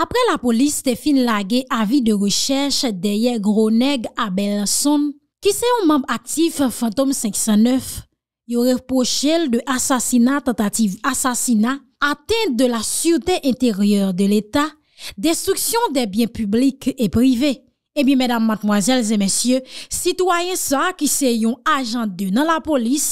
apre la polis Stéphane Laguet avi de rechèche derye Groneg Abelson, ki se yon mamb aktif Fantom 509. Yorè pochèl de asasinat tentative asasinat atènde de la sûretè intèryèr de l'État, destruksyon de bièn publik e privè. Ebi mèdam matmoazèl zè mèsyè, sitwayen sa ki se yon ajan de nan la polis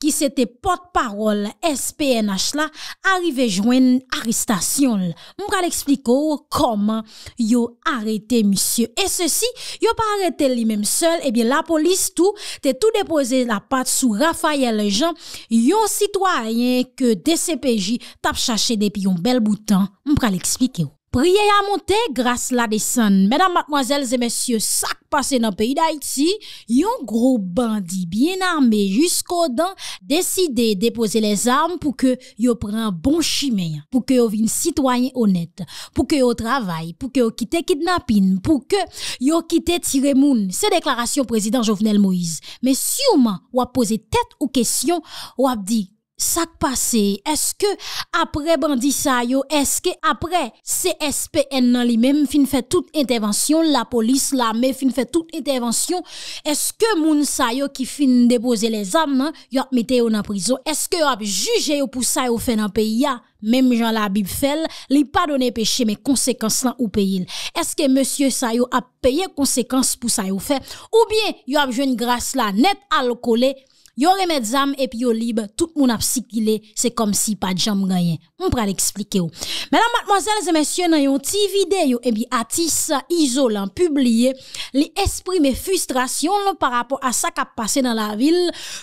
ki se te pot parol SPNH la arive jwen aristasyon lè. Mpral expliko koman yo arete msyè. E se si yo pa arete li mèm sel, ebi la polis tou te tou depose la pat sou rafaye le jan yon sitwayen ke DCPJ tap chache depi yon bel boutan. Mpral expliko. Priye a montè grase la desan. Mèdam matmoazèl zè mèsyè sak pase nan peyi d'Haïti, yon gro bandi bien armè jusqu'o dan deside depose les arm pou ke yon pren bon chimè. Pou ke yon vin sitwayen honèt. Pou ke yon travay. Pou ke yon kite kidnapin. Pou ke yon kite tiremoun. Se deklarasyon prezident Jovenel Moïse. Mè syouman wap pose tèt ou kesyon wap di Sak pase, eske apre bandi sa yo, eske apre CSPN nan li men fin fè tout intervensyon, la polis, la men fin fè tout intervensyon, eske moun sa yo ki fin depoze le zanman, yo ap mete yo nan prizon, eske yo ap juje yo pou sa yo fè nan peyi ya, menm jan la bib fel, li pa donen peche men konsekans lan ou peyi il. Eske monsye sa yo ap peye konsekans pou sa yo fè, ou bien yo ap jwen grase la net al kole, Yon remèd zanm epi yon libe Tout moun ap si kile Se kom si pa djanm ganyen Moun pral explike ou Mènan matmozèl zè mèsyon nan yon ti vide Yon eh epi atis isolan Publiye Li esprime frustrasyon Par apon a sa kap pase nan la vil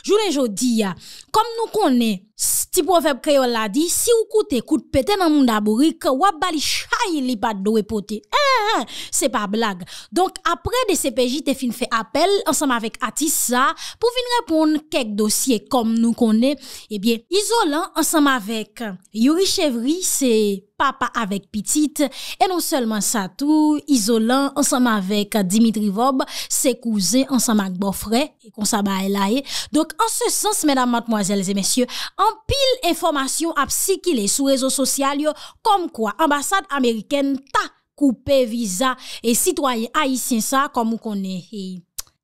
Jounen jodi ya Kom nou konen Ti proverb kreol la di, si wou koute koute peten nan moun da bourik, wab bali chay li pat do epote. Eh eh, eh se pa blag. Donk apre de sepeji te fin fe apel ansanm avek Atissa pou fin repoun kek dosye kom nou konen. Ebyen, eh izolan ansanm avek Yuri Chevri se... papa avek pitit, e non selman sa tou, isolan, ansanm avek Dimitri Vob, se kouze, ansanm ak bofre, e kon sa bae lae. Dok, an se sens, menam matmoazel, zemensye, an pil informasyon ap si ki le sou rezo sosyal yo, kom kwa ambasad Ameriken ta koupe viza, e sitwaye a yi sien sa, kom mou konen.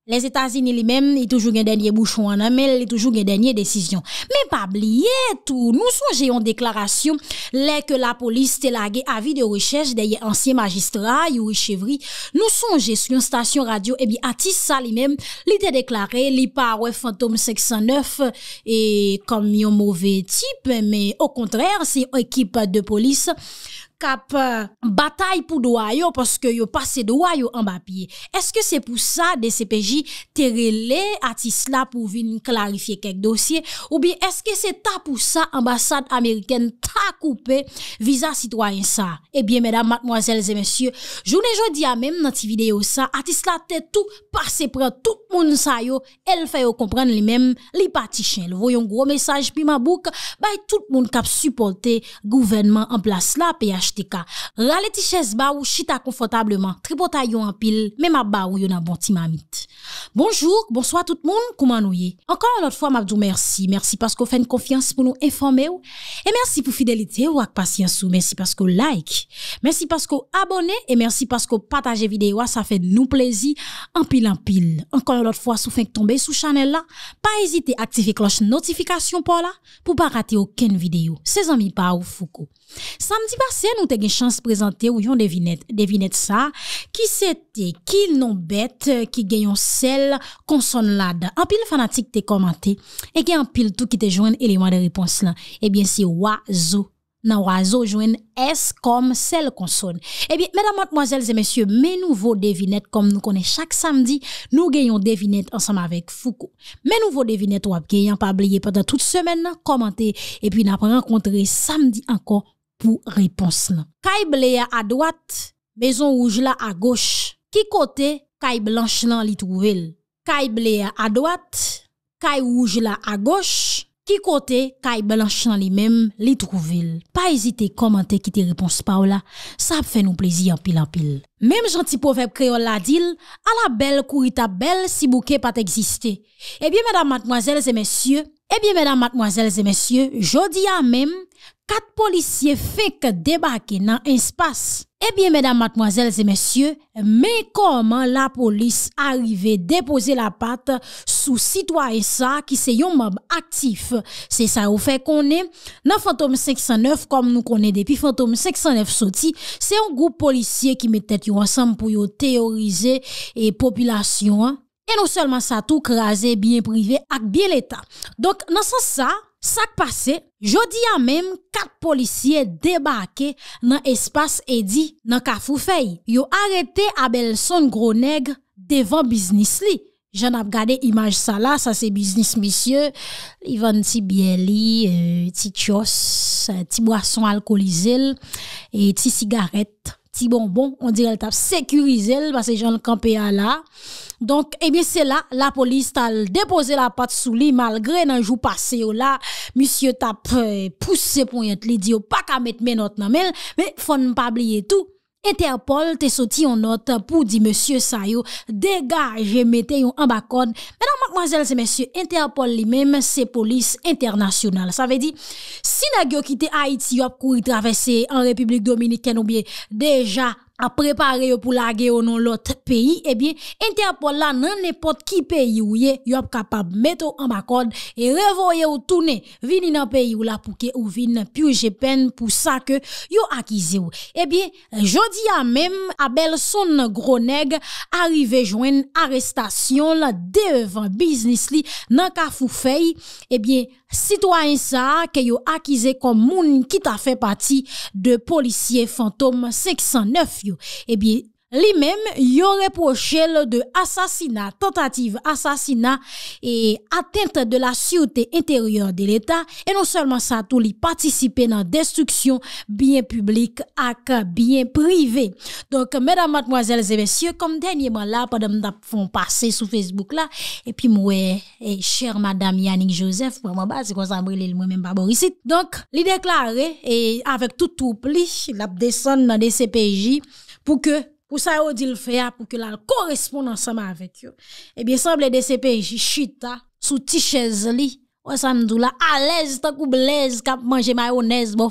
Les Etats-Unis li mèm, li toujou gen denye bouchou an amèl, li toujou gen denye desisyon. Mèm pa blie tout, nou son jè yon deklarasyon, lè ke la polis te lage avi de rechèj deye ansye magistra, yon rechèvri, nou son jè syon stasyon radyo, e eh bi atis sa li mèm, li te deklarè, li pa wè fantom 609, e kom yon mouvè tip, mèm e o kontrèr, se ekip de polis, kap euh, batay pou doa yo poske yo pase doa yo an bapye. Eske se pou sa de se peji tere le ati sla pou vin klarifiye kek dosye? Ou bi eske se ta pou sa ambasade Ameriken ta koupe viza sitwayen sa? E biye medan matmoazelze mensyo, jounen jodi a mem nan ti video sa, ati sla te tou pase pre, tout moun sa yo el fay yo komprene li men li pati chen. Voyon gro mesaj pi ma bouk bay tout moun kap supporte de ka. Rale ti ches ba ou chita konfotableman, tripota yon an pil men ma ba ou yon an bonti mamit. Bonjour, bonsoit tout moun, kouman ouye? Encore un lot fwa mabdou mersi, mersi paskou fèn konfians pou nou enfome ou E mersi pou fidelite ou ak pasyansou, mersi paskou like Mersi paskou abone, e mersi paskou pataje videyo a sa fèn nou plezi Anpil anpil, encore un lot fwa sou fèn k tombe sou chanel la Pa ezite aktife kloche notifikasyon pou la Pou pa rate ouken videyo, se zanmi pa ou foukou Samdi basen ou te gen chans prezante ou yon devinet sa Ki set? ki nou bet euh, ki genyon sel konson lad. An pil fanatik te komante, e genyon pil tou ki te jwen eleman de repons lan. Ebyen si wazo, nan wazo jwen es kom sel konson. Ebyen, mèdamatmwazèl zè mèsyè, mè nouvo devinet, kom nou konè chak samdi, nou genyon devinet ansanm avèk fouko. Mè nouvo devinet wap genyon pa bleye patan tout semen nan komante, e pi nan pre-renkontre samdi anko pou repons lan. Ka e bleye a doat, bezon ouj la a goch, ki kote kay blanch nan li trouvel. Kay bleye a doat, kay wouj la a goch, ki kote kay blanch nan li mem li trouvel. Pa ezite komante ki te repons pa ou la, sa ap fè nou plezi anpil anpil. Mem janti pofèp kreol la dil, an la bel kou rita bel si bouke pat eksiste. Ebyen eh mèdam matmwazèl zè mèsyè, ebyen eh mèdam matmwazèl zè mèsyè, jodi anmèm, kat polisye fek debake nan espas. Ebyen, medan matmoazelze mesye, men koman la polis arive depoze la pat sou sitwa e sa ki se yon mob aktif. Se sa ou fek konen, nan Fantom 509, kom nou konen depi Fantom 509 soti, se yon goup polisye ki metet yon asam pou yo teorize e populasyon. E nou selman sa tou krasen biye prive ak biye leta. Donk nan san sa, Sak pase, jodi an menm kat polisye debake nan espas edi nan kafou fey. Yo arete abel son gro neg devan biznis li. Jan ap gade imaj sa la, sa se biznis misye, li ven eh, eh, eh, ti bie li, ti chos, ti boason alkoolizil, e ti sigarette. Si bon, bon, on dirèl tap sekurizèl ba se jan l'kampèya la. Donk, ebyen se la, oh euh, oh, la polis tal depose la pat sou li malgré nan jou pase yo la. Monsie tap pousse se pon yon tli diyo pa kamet menot nan men, me fon mpabliye tout. Interpol te soti yon not pou di monsye sayo, degaj, jemete yon ambakon. Menan, mankmanzel, se monsye Interpol li mem, se polis internasyonal. Sa ve di, sinagyo ki te Haiti yop kou yi travesse en Republik Dominik, ken oubyen, deja. A prepare yo pou lage yo nan lot peyi, ebyen, eh ente apolla nan nepot ki peyi yo ye, yo ap kapab meto an bakod, e revoye yo toune, vini nan peyi yo la pouke ou vini piw jepen pou sa ke yo akize yo. Ebyen, eh jodi a mem, abel son nan gro neg, arive jwen arrestasyon la devan biznis li nan ka fou fey, ebyen, eh Sitwa yon sa ke yo akize kom moun ki ta fe pati de Polisye Fantom 509 yo. Li mèm, yon reprochèl de asasina, tentative asasina et atteinte de la sûreté intérieure de l'État et non seulement ça, tout l'y participe nan destruksyon bien publique ak bien privé. Donc, mesdames, mademoiselles et messieurs, comme dernier mois là, pendant qu'on a fon passé sous Facebook là, et puis mouè chère madame Yannick Joseph, mouè mouè mèm babourissite, donc, l'y déclare, et avec tout oupli, l'ap descend nan DCPJ, pou que Pour ça, il dit le faire pour que la corresponde ensemble avec eux. Et eh bien, semble de ces pays chita sous tichèze li. ou ça me à l'aise, tant blaise, cap manger mayonnaise, bon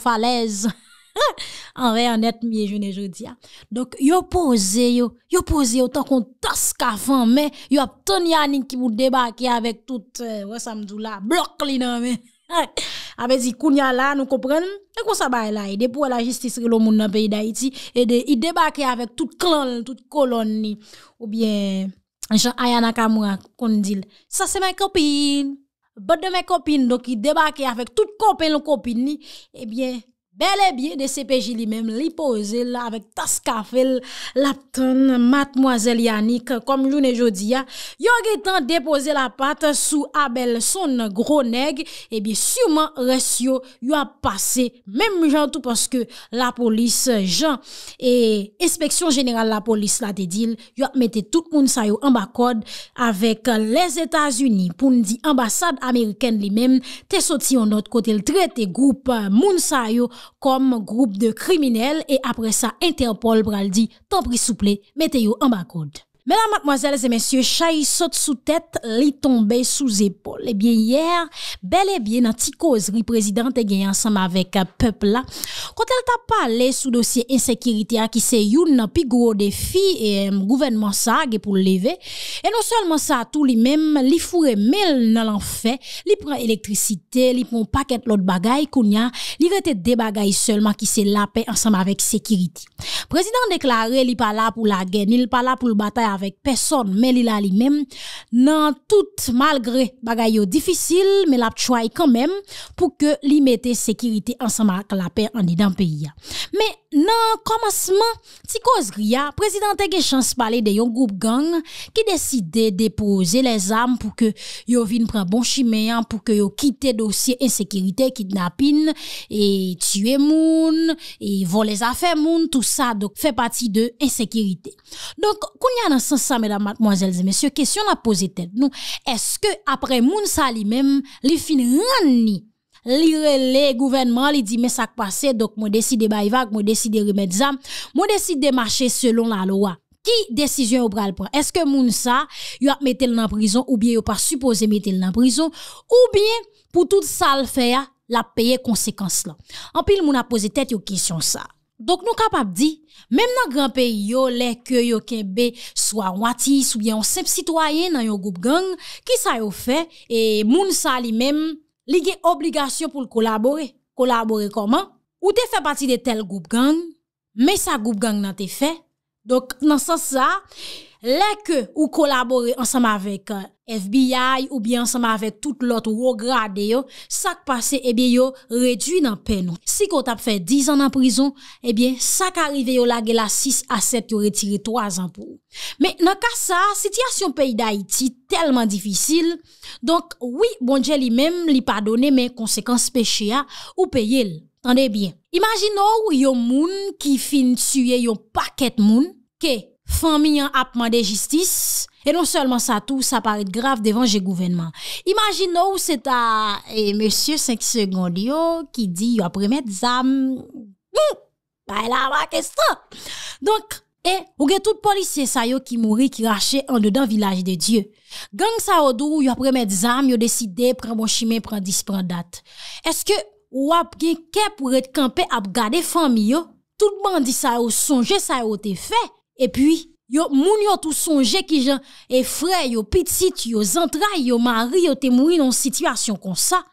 vrai, on net mieux je aujourd'hui. Donc yo posé yo, yo posé autant qu'on tasse qu'avant mais yo a Tony qui vous débarquer avec tout euh, ou ça me bloc li nan Avec dit kounya là nous comprenons et qu'on ça là et pour la justice le monde dans pays d'Haïti et il débarquer avec toute clan toute colonne ou bien Jean Ayana Kamura qu'on dit ça c'est ma copine bonne de mes copines donc il débarquer avec toute copine copine eh bien bel e bie de sepeji li mem li poze la avek tas kafel la ton matmoazel Yanik kom joun e jodi ya yo ge tan depoze la pat sou Abel son gro neg e bi suman res yo yo ap pase mem jan tout paske la polis jan e inspeksyon general la polis la te dil yo ap mette tout moun sayo ambakod avek les Etats-Unis pou ndi ambasade Ameriken li mem te soti yon not kote l trete group moun sayo kom groub de kriminel e apres sa Interpol Braldi ton pris souple meteyo an bakoud. Mèdame, mademoiselles et mèsyè, chayi sote sou tèt, li tombe sou zépol. Ebyen, eh yè, bel ebyen, nan ti koz, li prezident te genye ansam avèk pep la. Kote el ta pale sou dosye insekiriti a ki se youn nan pi gro defi e euh, gouvenman sa agè pou leve. E non seulement sa tou li mèm, li fure mel nan lan fè, li pren elektrisite, li pon pakèt lot bagay kounya, li rete de bagay seman ki se lape ansam avèk sekiriti. Prezident deklare li pa la pou la genye, li pa la pou lbata ya avec personne, mais il a lui-même. Dans tout, malgré bagaille difficile, mais la choix quand même pour que lui mette sécurité ensemble avec la paix en dedans pays. Mais Nan komasman, ti koz ria, prezidenten gen chans pale de yon goup gang ki deside depoze les am pou ke yo vin pren bon chimeyan pou ke yo kite dosye insekirite, kitnapin, e tue moun, e vo les afe moun, tout sa, doke fe pati de insekirite. Donk, koun ya nan sensan, mèdam, mwazelze, mèsyo, kesyon na pose tèd nou, eske apre moun sa li mèm, li fin ran ni? li rele gouvenman, li di mè sak pase, dok mò deside bay vag, mò deside remèd zam, mò deside de mache selon la loa. Ki desisyon yo pral pran? Eske moun sa, yo ap metel nan prizon, ou bien yo pa suppose metel nan prizon, ou bien pou tout sal fè ya, la peye konsekans la. Anpil moun ap pose tèt yo kisyon sa. Dok nou kapap di, mèm nan gran peyi yo le ke yo kebe, swa wati, soubyen on sep sitwayen nan yo goup gang, ki sa yo fè, moun sa li mèm, li gen obligasyon pou l kolabore. Kolabore koman? Ou te fe pati de tel goup gang, me sa goup gang nan te fe. Donk nan sens a... Lè kè ou kolabore ansam avèk eh, FBI ou bè ansam avèk tout lòt ou wò grade yo, sak pase e eh bè yo redwi nan penon. Si kò tap fè 10 an nan prizon, e eh bè sak arrive yo la gè la 6 a 7 yo retiri 3 an pou. Mè nan ka sa, sityasyon peyi d'Haïti telman difisil, donk wè bon djè li mèm li pa donè mè konsekans peche ya ou peye lè, an dè bè. Imagin nou yon moun ki fin suye yon paket moun, kè? fami yon apman de jistis, e non solman sa tou, sa paret grave devanje gouvenman. Imagin nou, se ta, e, monsie 5 second yo, ki di, yo apremet zam, ou, pa e la wakestan. Donk, e, ou gen tout polisye sayo, ki mouri, ki rache, an de dan vilaj de dieu. Gang sa odou, yo apremet zam, yo deside, pran monsime, pran dispran dat. Eske, ou ap gen kep, ou apremet kampe, ap gade fami yo, toutman di sa yo sonje, sa yo te fe, Et puis, yo, moun yo tout songe qui jan, et frère, yo petit, yo entrailles, yo mari, yo te mouri dans situation comme ça.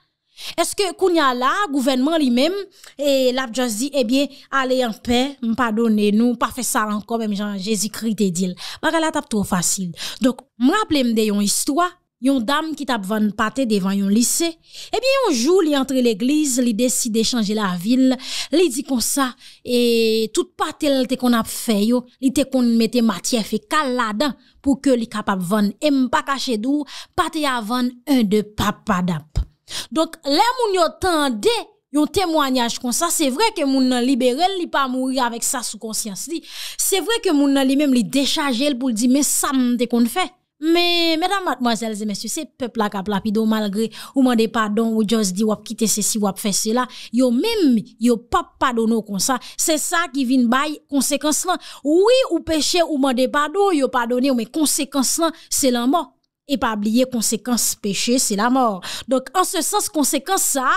Est-ce que Kounia là, gouvernement lui-même, et l'a dit, eh bien, allez en paix, pardonnez nous, pas fait ça encore, même Jésus-Christ dit. Bah là, tape trop facile. Donc, m'rappelez m'de yon histoire, yon dam ki tap van pate devan yon lise, e bie yon jou li entre l'eglise, li deside chanje la vil, li di kon sa, e tout patel te kon ap feyo, li te kon mette matye fe kal la dan, pou ke li kapap van, e mpa kache dou, pate ya van, un de papadap. Donk, lè moun yo tende, yon temwanyaj kon sa, se vre ke moun nan libere, li pa mouye avèk sa sou konsyans li, se vre ke moun nan li mèm li dechaje el pou li di, me sa moun te kon fey, Mais, mesdames, mademoiselles et messieurs, c'est peuple qui a plapido malgré ou des pardon ou juste dit ou quitter ceci ou fait cela. Yo même, yo pas pardonné comme ça. C'est ça qui vient bail conséquence là. Oui, ou péché ou des pardon, yo pardonné, mais conséquence là, c'est la mort. Et pas oublier conséquence péché, c'est la mort. Donc, en ce sens, conséquence ça,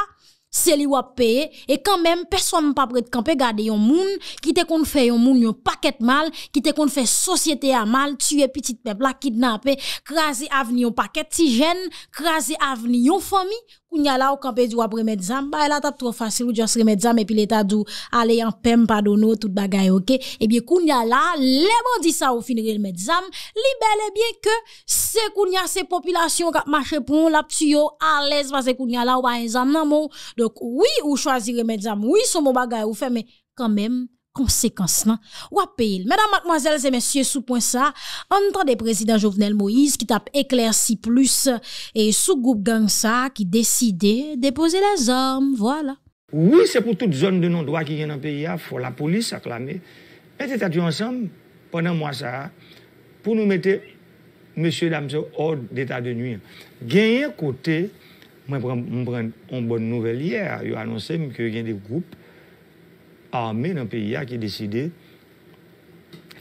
c'est lui qui payer et quand même personne pas prêt de camper garder un monde qui te qu'on fait un monde un paquet mal qui te qu'on fait société à mal tuer petit peuple la kidnapper craser avenir un paquet de jeunes craser avenir une famille Kounya ou au di du après medzam, zam, bah, la tap trop facile, ou juste remet et puis l'état dou, aller en pem, pardonne, tout bagay ok? Eh bien, Kounya la, les sa ça, au finir li zam, et bien que, c'est Kounya, se population kap marche pour la yo, à l'aise, parce que Kounya la ou pas examen zam, non, Donc, oui, ou choisir remet zam, oui, son bon bagay ou fait, mais, quand même, conséquences ou à mesdames mademoiselles et messieurs sous point ça entre entend des président Jovenel Moïse qui tape éclairci plus et sous groupe gang ça qui décidait déposer les armes voilà oui c'est pour toute zone de non droit qui vient dans le pays hein. faut la police acclamer mais c'est ensemble pendant mois ça pour nous mettre monsieur dames hors d'état de nuit gagner côté moi on prend une bonne nouvelle hier il a annoncé que il y a des groupes a ame nan peyi a ki deside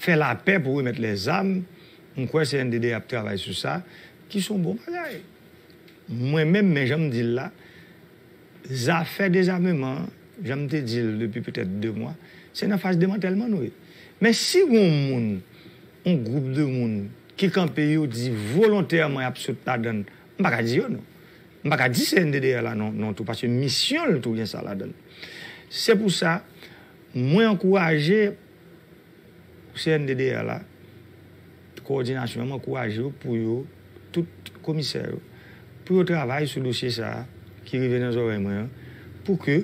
fe la pe pou we met les ame mwen kwen se yon dede ap travay sou sa ki son bon bagay mwen men men jom di la za fe dezame man jom te di le depi petet 2 mwa se nan fase deman telman nou e men si goun moun an goup de moun ki kan peyo di volontèrman ap sot padan mbaka di yo nou mbaka di se yon dede la nan tout pasye misyon loutou gen sa la dan se pou sa mwen kwen se yon dede la nan tout Mwen kouwaje, ou se yon dede ya la, koordinasyon, mwen kouwaje ou pou yo, tout komisè ou, pou yo travay sou dosye sa, ki rive nan zore mwen, pou ke,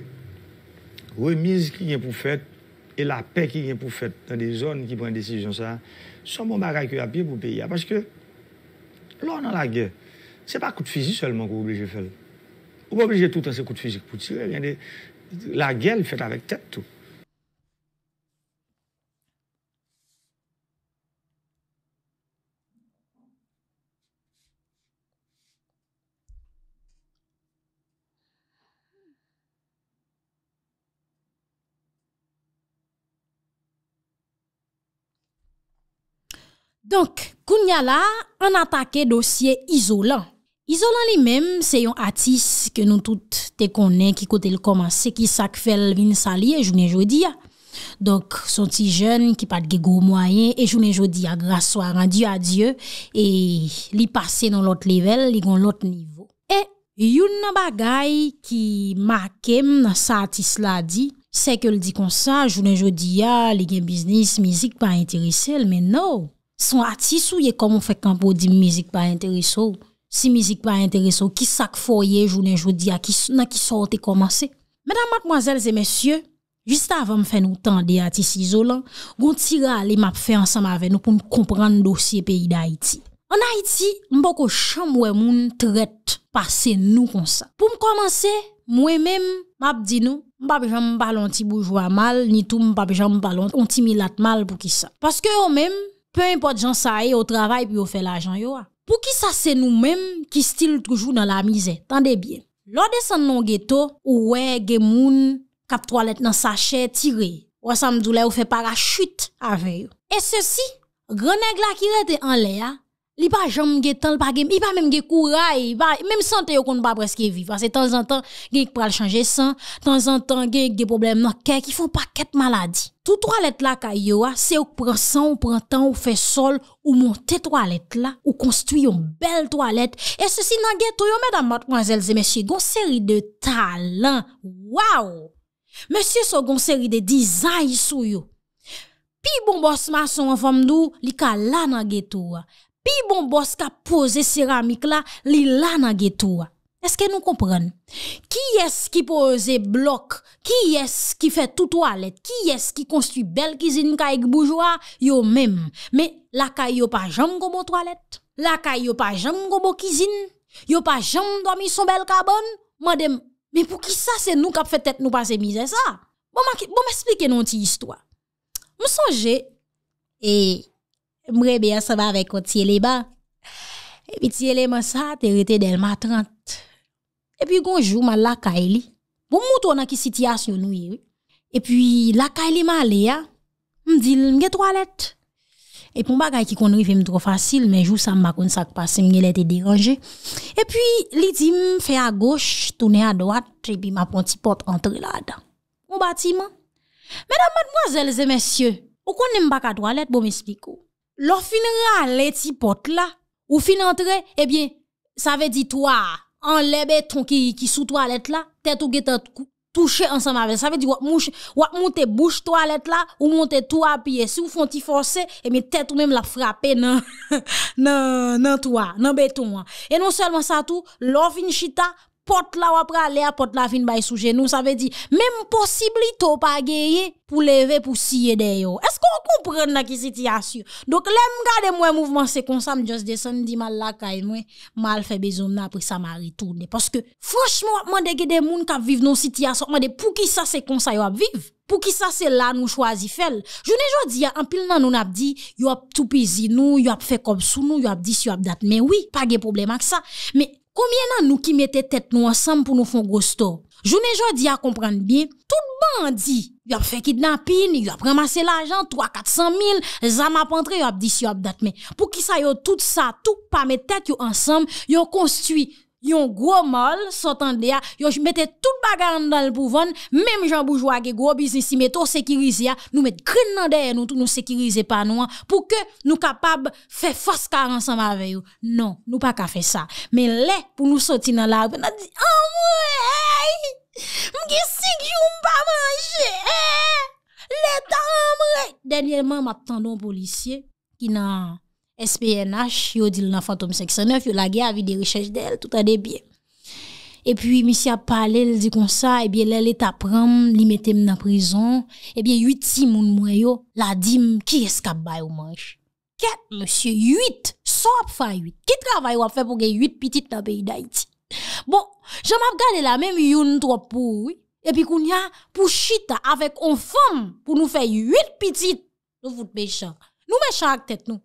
remiz ki gen pou fet, e la pe ki gen pou fet, nan bon de zon ki pren desijon sa, son bon bagay ki yo api pou pe ya, paske, lò nan la gè, se pa kout fizi selman kou oubleje fel, ou pou oubleje tout an se kout fizik pou tire, la gè l fèt avèk tètou, Donk, koun ya la, an atake dosye izolan. Izolan li mem, se yon atis ke nou tout te konen ki kote l komanse ki sak fel vin sali e jounen jodi ya. Donk, son ti jen ki pat ge gou mwayen e jounen jodi ya. Grasso a ran diyo a diyo e li pase nan lot level, li gon lot nivou. E, yon nan bagay ki ma kem sa atis la di, se ke l di konsan, jounen jodi ya, li gen biznis, mizik pa entirise l men nou. Son atis ou ye komon fèk anpou di mizik pa intereso ou? Si mizik pa intereso ou, ki sak foye jounen joudi a na ki sorti komanse? Mèdam matmoazèl zè mèsyè, jist avèm fè nou tan de atis izolant, goun tira ale map fè ansam avè nou pou m kompran dosye peyi da Haiti. An Haiti, m poko chan mwè e moun tret pase nou konsa. Pou m komanse, mwè mèm map di nou, m papè jan m balon ti boujwa mal, ni tou m papè jan m balon ti milat mal pou ki sa. Paske yo mèm, Pe impote jan sa e, ou travay pi ou fe la ajan yo a. Pou ki sa se nou menm ki stil toujou nan la mize, tan de bie. Lode san nou geto, ou we, gemoun, kap toalet nan sachet tire. Ou asam doulè ou fe para chute avè yo. E se si, grenè gla ki rete an le a, Li pa jom ge tan, li pa gem, li pa menm ge kouray, li pa menm sante yo kon ba preske viv. Ase tan zan tan, gen ek pral chanje san, tan zan tan gen ek ge problem nan kek, i foun pa ket maladi. Tou toalet la ka yo a, se yo pren san, ou pren tan, ou fe sol, ou monte toalet la, ou konstuyon bel toalet, e sosi nan geto yo, medan matpon zelze, mesye, gonseri de talan, waw! Mesye so gonseri de dizay sou yo. Pi bonbos maso an fom do, li ka la nan geto yo ah. a. li bon bos ka pose ceramik la, li lan a getou a. Eske nou kompren? Ki es ki pose blok, ki es ki fe tout toalet, ki es ki konstu bel kizin ka ek boujou a, yo menm. Me, laka yo pa jam gobo toalet, laka yo pa jam gobo kizin, yo pa jam do mi sobel kabon, ma dem, me pou ki sa se nou kap fetet nou pase mizè sa? Bo m'esplike bon nou ti histou a. M'sanje, eee, Mbre be ya se va vek o tyele ba. E pi tyele man sa, te rete del ma 30. E pi gonjou man laka e li. Bon moutou nan ki siti as yon nou yi. E pi laka e li man le ya. Mdil, mge toalet. E pon bagay ki konoui fem tro fasil, menjou sa mma kon sak pasen, mge lete deranje. E pi li di m fe a goch, tounen a doat, trebi ma pon ti pot antre la dan. Pon bati man. Medan madmoazelze mensyo, o konen m baka toalet bon mespiko. L'on fin râle ti pot là, ou fin entrer, eh bien, ça veut dire toi, en les béton qui, qui sous toilette là, tête ou guette touché ensemble avec ça veut dire ou monter bouche toilette là ou monter toi pied si vous font ti forcer et eh bien, tête ou même la frapper non non non toi non béton et non seulement ça tout l'on fin chita pot la après aller à porte la fin bay sou genou, ça veut dire, même possibilité pas gagner pour lever, pour scier d'ailleurs. Est-ce qu'on comprend la qui situation? Donc, l'aime garder moi mouvement, c'est comme ça, just descend, dit mal la caille, moi, mal fait besoin, après ça m'a retourné. Parce que, franchement, demande des gens qui vivent dans situation, demande pour qui ça c'est comme ça, yo vivre? pour qui ça c'est là nous choisi faire jamais dit, en pile nous n'a dit yo a tout pisi nous yo a fait comme sous nous yo a dit yo a dit. mais oui pas de problème avec ça mais Poumye nan nou ki mette tet nou ansam pou nou fon gos to? Jounen jodi a komprende bin, tout bandi. Yop fekid nan pin, yop remase l'ajan, 3-400 mil, zan mapantre yop disi yop datme. Pou ki sa yop tout sa, tout pa mette tet yop ansam, yop konstwi... Yon gro mol sotan de ya, yo j mette tout bagaran nan l pou von, menm jan boujwa ge gro biznis si mette ou sekirize ya, nou mette gren nan de ya nou tou nou sekirize pa nou an, pou ke nou kapab fe foska ansan ma ve yo. Non, nou pa ka fe sa. Men le pou nou soti nan la, pou nan di, Amou, ah, ey, mge sik joun pa manje, ey, le ta amou, ey. Denyèlman, matan don policye ki nan... S-P-N-H, yo di l nan fantom 59, eh eh yo la ge avi de rechèche del, tout an de biye. E pi, misi ap pale, li di kon sa, e biye lè lè ta pram, li metem nan prizon, e biye yut si moun mwè yo, la dim ki eskap bay ou manj. Ket, monsie, yut, so ap fay yut. Kit kravay wap fè pou ge yut pitit na beyi d'Aiti? Bon, jama ap gade la mèm youn tròp pou, e pi koun ya pou chita avèk on fèm pou nou fè yut pitit, nou fout mechak. Nou mechak tèt nou.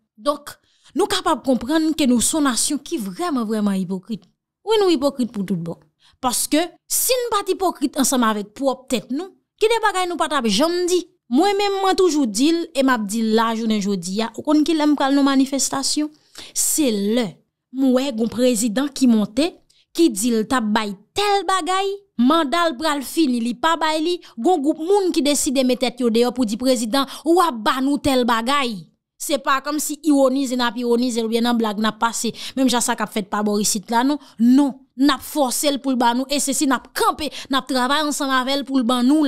Nou kapap komprenn ke nou sonasyon ki vreman vreman hipokrit. Ou enou hipokrit pou tout bok. Paske, si nou pat hipokrit ansama vek pou op tèt nou, ki de bagay nou pat ap jom di. Mwen men mwen toujou dil, e map dil la jounen jodi ya, ou konn ki lem pral nou manifestasyon. Se le, mwen goun prezidant ki monte, ki dil tap bay tel bagay, mandal pral fin li, pa bay li, goun goun moun ki deside met tèt yo deyo pou di prezidant, ou ap ban nou tel bagay. c'est pas comme si ironiser n'a ironise ou bien en blague n'a passé même si ça qu'a fait pas Borisite là non non n'a forcé pour le nous et ceci n'a campé n'a travaillé ensemble avec pour le ban nous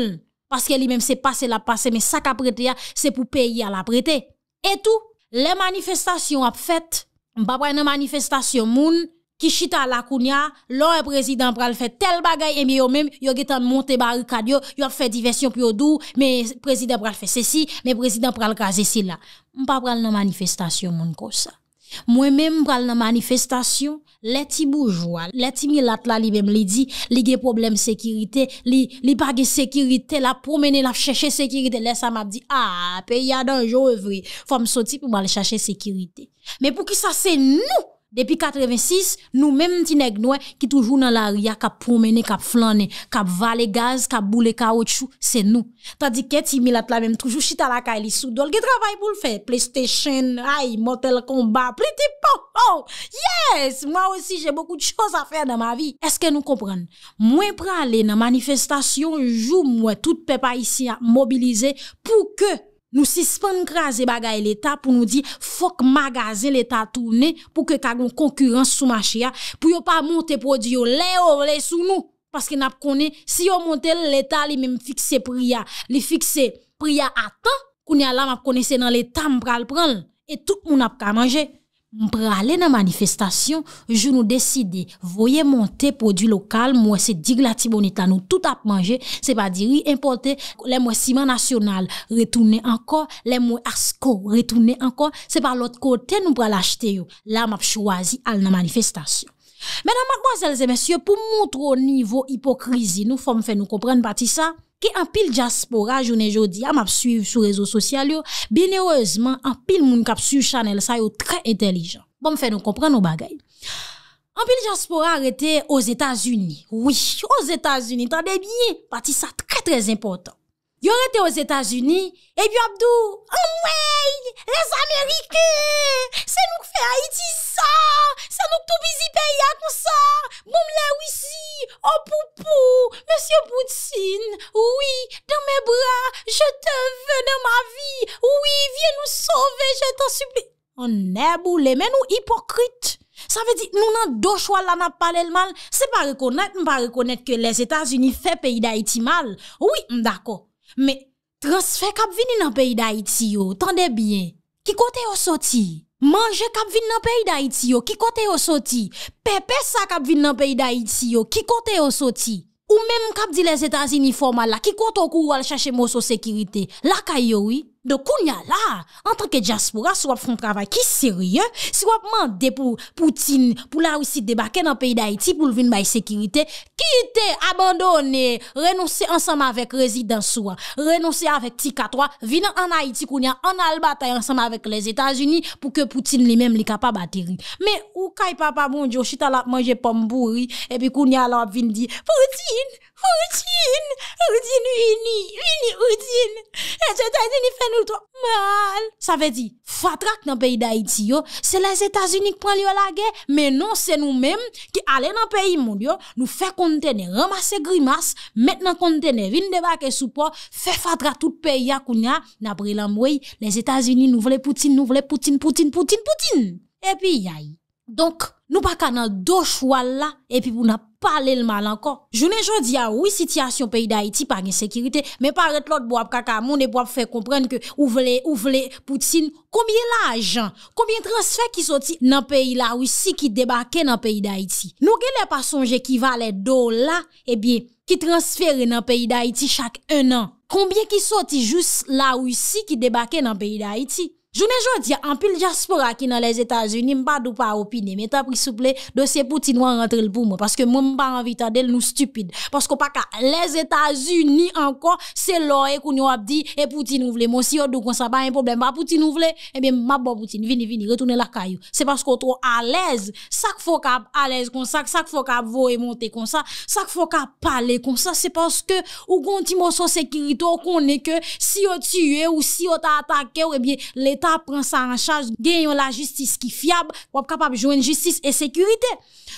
parce que lui-même c'est passé la passé mais ça qu'a prêté c'est pour payer à la prêter et tout les manifestations a faites pas une manifestation moun Kishita lakounia, lò e prezident pral fè tel bagay eme yo mèm, yo getan monte bari kadyo, yo fè diversyon pi yo dou, mè prezident pral fè sèsi, mè prezident pral kaze sèla. Mpap pral nan manifestasyon moun kosa. Mwen mèm pral nan manifestasyon, lè ti boujwa, lè ti milat la li bèm li di, li gen problem sekirite, li bagè sekirite la, pou mènen la fè chèche sekirite, lè sa m ap di, a, pe yad anjou vwe, fòm soti pou m alè chèche sekirite. Mè pou ki sa se nou, Depi 86, nou mèm ti neg nouè e, ki toujou nan la ria kap promene, kap flane, kap vale gaz, kap boule kaoutchou, se nou. Tadi ket ti milat la mèm toujou, chita la ka elisou, dolge travay pou l'fè. PlayStation, aï, motel komba, pliti po, oh, yes! Mwa osi jè boku t'chose a fè nan ma vi. Eske nou kompren? Mwen pran lè nan manifestasyon, jou mwen, tout pepa isi a mobilize pou ke... Nou sispan kras e bagay l'Etat pou nou di fok magaze l'Etat toune pou ke kagoun konkurence sou machia pou yo pa monte prodiyo le ou le sou nou. Paske nap kone si yo monte l'Etat li menm fikse priya, li fikse priya atan koun ya lam ap kone se nan l'Etat mpral pral. E tout moun ap kamanje. Nou prale nan manifestasyon, joun nou deside voye monte prodwi lokal mwese digla ti bonita nou tout ap manje, se pa diri importe le mwese siman nasyonal retoune ankor, le mwese asko retoune ankor, se pa lot kote nou prale achete yo, la map chwazi al nan manifestasyon. Menan magmwazelze mensyo pou mwotro nivou hipokrizi nou fom fe nou kompren pati sa? Ki an pil jaspora, jounen jodi, am ap suiv sou rezo sosyal yo, bin ero esman, an pil moun kap suiv chanel sa yo tre entelijan. Bon m fe nou kompran nou bagay. An pil jaspora rete os Etats-Unis. Oui, os Etats-Unis, tan bebiye, pati sa tre trez importan. yon rete yo Etats-Unis, ebyou Abdou, oh, an mwey, les Amerike, se nou kfe Haiti sa, se nou ktou bizi pe ya kou sa, moum la wisi, o oh, poupou, monsie Poutine, oui, dan me bra, je te vene ma vi, oui, vie nou sove, je te suple, an nebo, le men nou hipokrit, sa ve di, nou nan do chwa la nap pale l mal, se pa rekonet, m pa rekonet ke les Etats-Unis fe peyi da Haiti mal, oui, m dako, Me, transfè kap vini nan peyi da iti yo, tande bien. Ki kote yo soti? Mange kap vini nan peyi da iti yo, ki kote yo soti? Pepe sa kap vini nan peyi da iti yo, ki kote yo soti? Ou menm kap di les etan zini forma la, ki koto kou al chache mou so sekirite? La kayo, oui? Do kounya la, an tanke diaspora, sou ap fon travay ki seryen, sou ap mande pou Poutine pou la wisi debake nan peyi da Haiti pou lvin bay sekirite, kite, abandone, renonse ansanm avèk rezidansouan, renonse avèk tikatwa, vinan an Haiti kounya, an albatay ansanm avèk les Etats-Unis pou ke Poutine li mem li kapabateri. Me ou kay papa mounjo chita la ap manje pombouri, epi kounya la ap vin di, Poutine! oudjine, oudjine wini, wini oudjine, et jètazini fè nou to mal. Sa vè di, fadrak nan peyi da iti yo, se lè zètazunik pran liyo la ge, menon se nou men, ki ale nan peyi moun yo, nou fè kontene ramase grimas, met nan kontene vin debak e soupo, fè fadrak tout peyi ya kounya, nan brilan mwoy, lè zètazunik nou vle poutin, nou vle poutin, poutin, poutin, poutin. Epi yay, donk, nou baka nan do choual la, epi pou nan poutin, Parle l'mal ankon. Jounen joun di a wis sityasyon peyi da iti pa gen sekirite, men paret lot bo ap kaka, moun de bo ap fe kompren ke ou vle, ou vle, poutin. Koubyen la ajan? Koubyen transfer ki soti nan peyi la wisi ki debake nan peyi da iti? Nou gen le pasonje ki vale do la, ebyen, ki transfer nan peyi da iti chak en an? Koubyen ki soti jous la wisi ki debake nan peyi da iti? Jounen jounen di, an pil jaspora ki nan les Etats-Unis, mba doupa opine, mbe ta prisouple de se Poutine wang rentre l pou mbe, paske mbe mba anvita del nou stupide. Paske pa ka les Etats-Unis ankon, se lor e koun yo apdi e Poutine ou vle, mbe si yo dou konsa pa yon problem ba Poutine ou vle, ebe mba bo Poutine, vini, vini, retoune la kayou. Se paske o tro a lez, sak fok ap a lez konsa, sak fok ap vo e monte konsa, sak fok ap pale konsa, se paske ou konti mou so sekirito konen ke si yo tue ou si yo ta atake ou ebe l'État prend ça en charge, gagnons la justice qui fiable, pour capable de jouer justice et sécurité.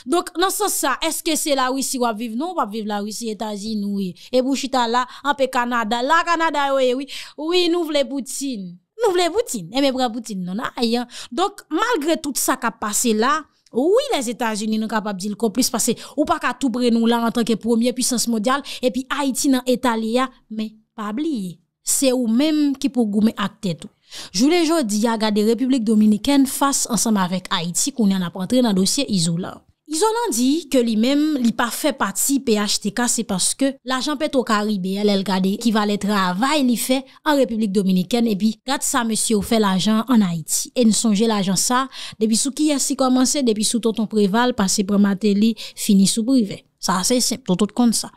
Donc, dans ce sens, ça, est-ce que c'est la Russie va vivre? Non, On va vivre la Russie, États-Unis, oui. Et Bouchita là, en peu Canada, là, Canada, oui, oui. Oui, nous voulons Poutine. Nous voulons Poutine. Et eh bras Poutine, non, aïe. Donc, malgré tout ça qui a passé là, oui, les États-Unis sont capables de le complice parce que ou pas qu'à tout nous là en tant que première puissance mondiale et puis Haïti dans Italia, mais pas oublier, c'est ou même qui pour goûter à tête. Jou lè jò di a gade Republik Dominikèn fase ansam avèk Haiti kounè an ap rentre nan dosye izou la. Izou nan di ke li mèm li pa fè pati PHTK se paske l'ajan pè tou karibè lè l'gade ki valè travay li fè an Republik Dominikèn e bi gade sa mèsyou fè l'ajan an Haiti. E n sonje l'ajan sa, depi sou ki yasi komanse, depi sou touton preval, pase prè matè li, fini sou brive. Sa asè septou touton kon sa.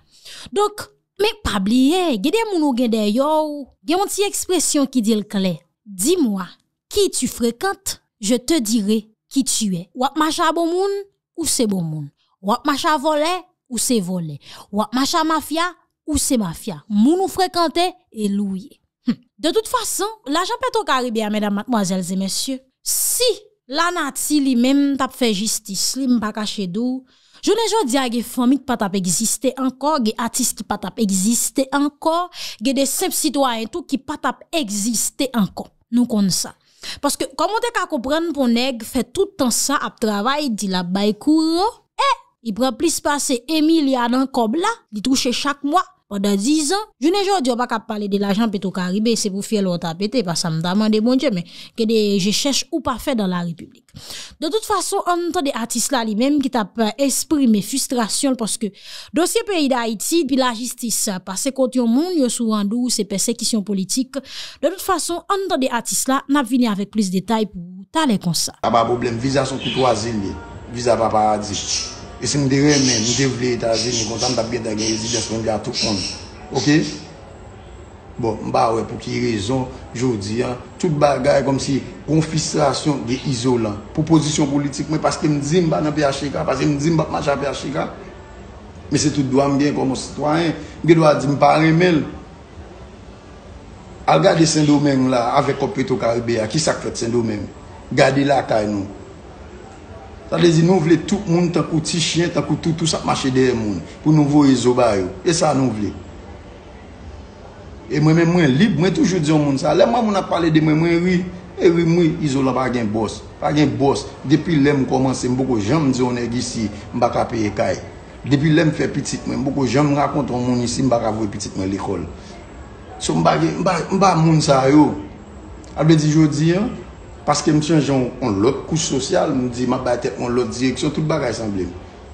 Dok, mèk pabliye, gede mounou gede yow, gen moun ti ekspresyon ki dil kley. dis-moi qui tu fréquentes, je te dirai qui tu es. Wap macha bon moun ou c'est bon moun. Wap macha volé, ou c'est volé. »« Wap macha mafia ou c'est mafia. Moun ou et loué. Hm. » De toute façon, l'agent caribé, hein, mesdames, mademoiselles et messieurs, si la nati lui même t'a fait justice, li m'a caché d'où, Jounen joun diya ge fwami ki pat ap egziste anko, ge atis ki pat ap egziste anko, ge de sep sitwa en tou ki pat ap egziste anko. Nou kon sa. Paske komon dek akopren pou neg fe toutan sa ap travay di la bay kouro, e, i pwè plis pase emilya nan kob la, di touche chak mwa. pendant 10 ans, je ne dis pas qu'à parler de l'argent pétro caribé, c'est pour faire l'autre péter, parce que ça me demande, Dieu, mais que des je cherche ou pas faire dans la République. De toute façon, on entend des artistes là, lui-même, qui t'a exprimé euh, frustration, parce que dossier pays d'Haïti, puis la justice, parce que quand il y a souvent d'où, c'est persécution politiques. De toute façon, on entend des artistes là, n'a venu avec plus de détails pour t'aller comme ça. Pas ah, de bah, problème, visa son à visa paradis. E se mde remen, mde vle etazi, mi kontan mda beda genye zi, jesman mde a tou kon. Ok? Bon, mba we pou ki rezon, jodi, an. Tout bagay kom si konfistrasyon genye izola. Proposisyon politikmen, paske mdzi mba nan piache ka, paske mdzi mba kmancha piache ka. Mese tout doan bien kon mon sitwanyen. Genye doan di mpa remen. Al gade sendou men nou la, ave kopi to karbe ya, ki sak fete sendou men? Gade la kay nou. Tade zi nou vle tout moun ta kou ti chien, ta kou toutous ap mache deye moun. Pou nou vle izo ba yo. E sa nou vle. E mwen mwen mwen lib, mwen toujou diyon moun sa. Lè mwen mwen ap pale de mwen mwen wè. E eh wè mwen mwen izo la bagen bors. Bagen bors. Depi lè mwen komanse mboko jèm diyon e gisi mbaka peye kaj. Depi lè mwen fè pitit mwen mboko jèm rakon ton moun isi mbaka vwe pitit mwen l'ekol. So mba moun sa yo. Albe di jodi ya. Paske mwen chanje yon lot kous sosyal, mwen di mwen bayte yon lot direksyon, tout bakay san blem.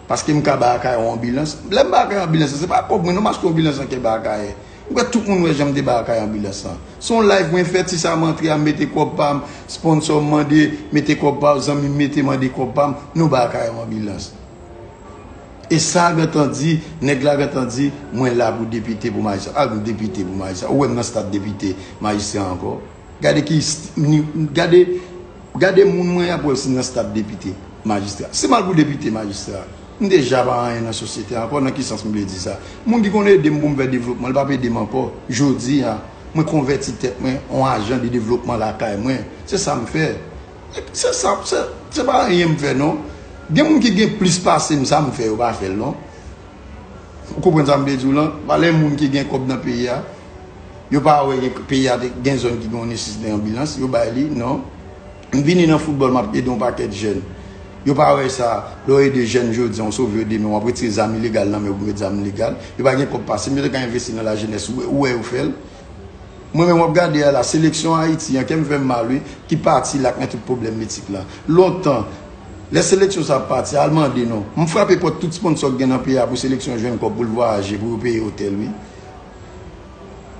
Paske mwen ka bakay yon bilans, blen bakay yon bilans, se pa kogwen, nou mas kon bilans an ke bakay. E. Mwen kwa tout mwen jom de bakay yon bilans an. Son live mwen feti sa mantri an meti kopam, sponsor mandi, meti kopam, zanmi meti mandi kopam, nou bakay yon bilans. E sa gwen tan di, neg la gwen tan di, mwen la pou depite pou ma yisa, ak mwen depite pou ma yisa, ouen nan stat depite, ma yisa anko. Gade moun mwen apol si nan stat depite majistral. Se mal pou depite majistral. Mwen de jaban an yon nan sosyete an. Kon nan ki sens mwen de di sa. Mwen ki kon de dem pou mwen fè devlopman. Lè pa pe deman po. Jodi an. Mwen konverti tep mwen. On ajan di devlopman la kaj mwen. Se sa mwen fè. E, se sa. Se pa yon mwen fè non. Dem mwen ki gen plus pasen. Se sa mwen fè. Ou pa fè lon. Ou konponsan mwen de di ou lan. Valen mwen ki gen kop nan peyi an. Yo pa wey peyade gen zon ki gouni sisi de yon bilans, yo bay li, non. Vi ni nan futbolman, e don pa ket jen. Yo pa wey sa, lo wey de jen jodi, an so vey de, mwen apre ti zami legal nan, mwen apre ti zami legal. Yo pa gen kop pasi, mwen apre ki an investi nan la jenese, ou e ou fel. Mwen mwen wap gade ya la seleksyon Haiti, yon kem vey mal wey, ki parti lak an tout problemetik la. Lontan, le seleksyon sa parti, alman dey non. Mwen frapi pot touti pon tso gen an peyade pou seleksyon, jwen mwen kop boulevo aje, pou yon pey hotel wey.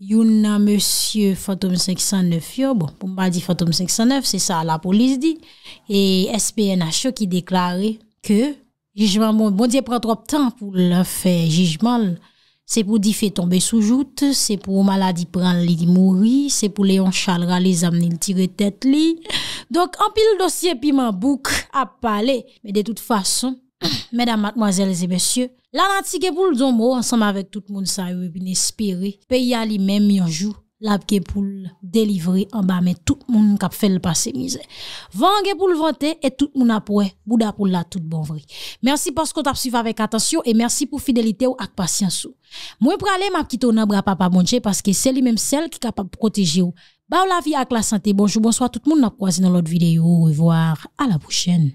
Youna monsieur Fantôme 509, yo, bon, pour pas dit Fantôme 509, c'est ça la police dit, et SPNH qui déclarait que jugement, bon, bon Dieu prend trop de temps pour le faire jugement, c'est pour dit fait tomber sous joute, c'est pour maladie prendre lit mourir, c'est pour Léon Chalra les amener le tirer tête li. Donc, en pile dossier piment bouc à parler, mais de toute façon, mesdames, mademoiselles et messieurs, Lanati Gepoul Zombo, ansanm avèk tout moun sa yoy e bin espere, pe yali men mionjou, la Gepoul delivre anba men tout moun kap fèl pasè mizè. Van Gepoul vante et tout moun apouè, bouda pou la tout bonvri. Mersi paskot ap sif avèk atasyon, et mersi pou fidelite ou ak pasyansou. Mwen pralè m ap kitounan bra pa pa mounche, paske seli menm sel ki kap ap proteji ou. Ba ou la vi ak la sante, bonjou, bonsoi, tout moun ap kwazi nan lot videyo, ou e voar, a la bouchen.